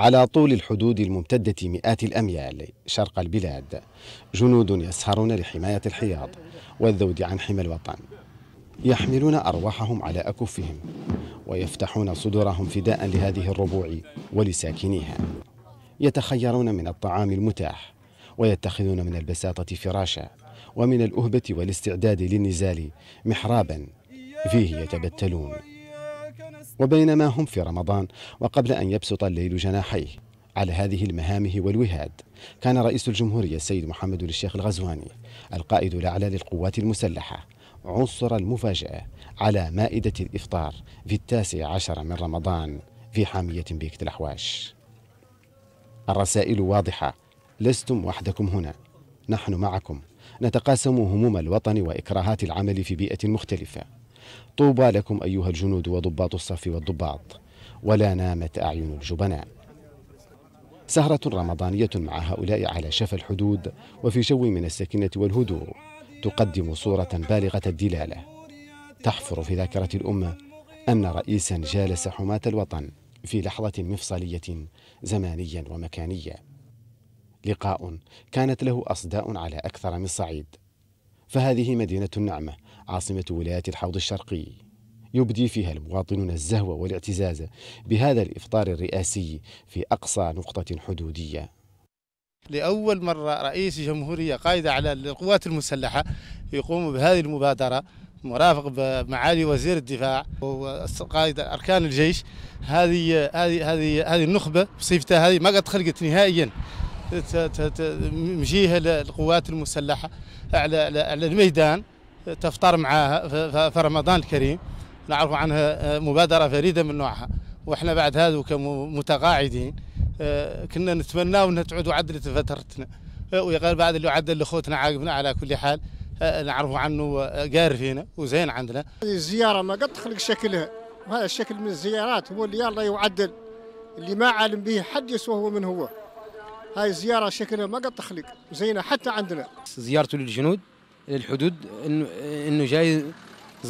على طول الحدود الممتدة مئات الأميال شرق البلاد جنود يسهرون لحماية الحياض والذود عن حمى الوطن يحملون أرواحهم على أكفهم ويفتحون صدورهم فداء لهذه الربوع ولساكنيها يتخيرون من الطعام المتاح ويتخذون من البساطة فراشا ومن الأهبة والاستعداد للنزال محرابا فيه يتبتلون وبينما هم في رمضان وقبل أن يبسط الليل جناحيه على هذه المهامه والوهاد كان رئيس الجمهورية السيد محمد الشيخ الغزواني القائد الأعلى للقوات المسلحة عنصر المفاجأة على مائدة الإفطار في التاسع عشر من رمضان في حامية بيكة الأحواش الرسائل واضحة لستم وحدكم هنا نحن معكم نتقاسم هموم الوطن وإكراهات العمل في بيئة مختلفة طوبى لكم أيها الجنود وضباط الصف والضباط ولا نامت أعين الجبناء سهرة رمضانية مع هؤلاء على شفا الحدود وفي جو من السكينة والهدوء تقدم صورة بالغة الدلالة تحفر في ذاكرة الأمة أن رئيسا جالس حماة الوطن في لحظة مفصلية زمانيا ومكانيا لقاء كانت له أصداء على أكثر من صعيد فهذه مدينة النعمة عاصمة ولاية الحوض الشرقي يبدي فيها المواطنون الزهو والاعتزاز بهذا الإفطار الرئاسي في أقصى نقطة حدودية لأول مرة رئيس جمهورية قائد على القوات المسلحة يقوم بهذه المبادرة مرافق بمعالي وزير الدفاع وقائد اركان الجيش هذه هذه هذه هذه النخبه بصفتها هذه ما قد خلقت نهائيا مجيها للقوات المسلحه على على الميدان تفطر معها في رمضان الكريم نعرف عنها آه، مبادرة فريدة من نوعها وإحنا بعد هذا كمتقاعدين آه، كنا نتمناو أنها تعود وعدلت فترتنا آه، ويقال بعد اللي عدل لخوتنا عاقبنا على كل حال نعرفوا عنه قار فينا وزين عندنا هذه الزيارة ما قد تخلق شكلها وهذا الشكل من الزيارات هو اللي الله يعدل اللي ما علم به حد يسوى هو من هو هاي الزيارة شكلها ما قد تخلق زينة حتى عندنا زيارته للجنود للحدود انه انه جاي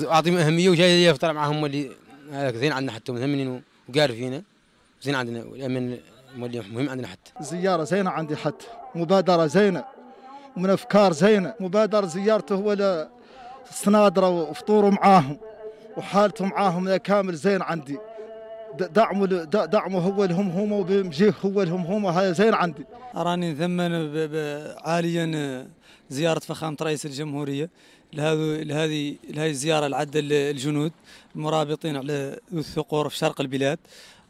اعطيهم اهميه وجاي يفطر معاهم اللي هذاك زين عندنا حتى مهمين وقار فينا زين عندنا الامن مولي مهم عندنا حتى زياره زينه عندي حتى مبادره زينه ومن افكار زينه مبادره زيارته هو لصنادره وفطوره معاهم وحالته معاهم كامل زين عندي دعمه دعمه هو لهم هما وبمجيه هو لهم هما هذا زين عندي راني نثمن عاليا آه، زياره فخامه رئيس الجمهوريه لهذا لهذه لهذه الزياره العدة الجنود المرابطين على الثقور في شرق البلاد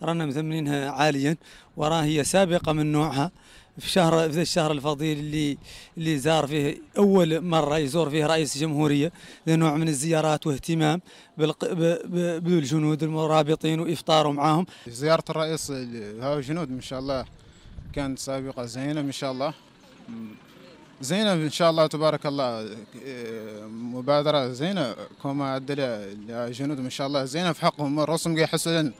رانا مثمنينها عاليا وراه هي سابقه من نوعها في شهر في الشهر الفضيل اللي اللي زار فيه اول مره يزور فيه رئيس الجمهوريه نوع من الزيارات واهتمام بالجنود المرابطين وافطاروا معاهم زياره الرئيس هاو الجنود ان شاء الله كانت سابقه زينه ان شاء الله زينة إن شاء الله تبارك الله مبادرة زينة كما عدل الجنود إن شاء الله زينة في حقهم الرسم يحسن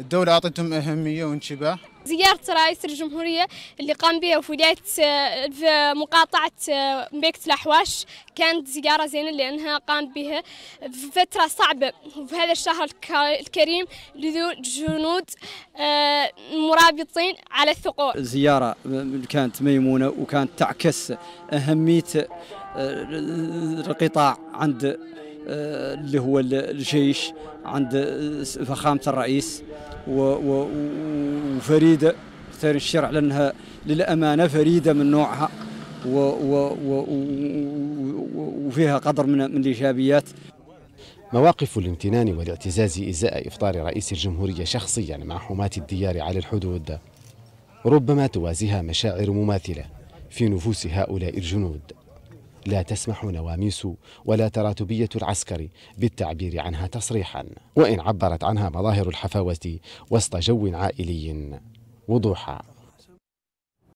الدولة أعطتهم أهمية وانشباه زيارة رئيس الجمهورية اللي قام بها في ولاية في مقاطعة آه، مبيكة الأحواش كانت زيارة زينة لأنها قام بها في فترة صعبة وفي هذا الشهر الكريم لذو جنود آه، مرابطين على الثقوب زيارة آه، كانت ميمونة وكانت تعكس أهمية القطاع عند آه، اللي هو الجيش عند آه، فخامه الرئيس وفريده اختار الشرع لانها للامانه فريده من نوعها وفيها قدر من الايجابيات مواقف الامتنان والاعتزاز ازاء افطار رئيس الجمهوريه شخصيا مع حماة الديار على الحدود ربما توازيها مشاعر مماثله في نفوس هؤلاء الجنود لا تسمح نواميس ولا تراتبية العسكر بالتعبير عنها تصريحا وإن عبرت عنها مظاهر الحفاوة وسط جو عائلي وضوحا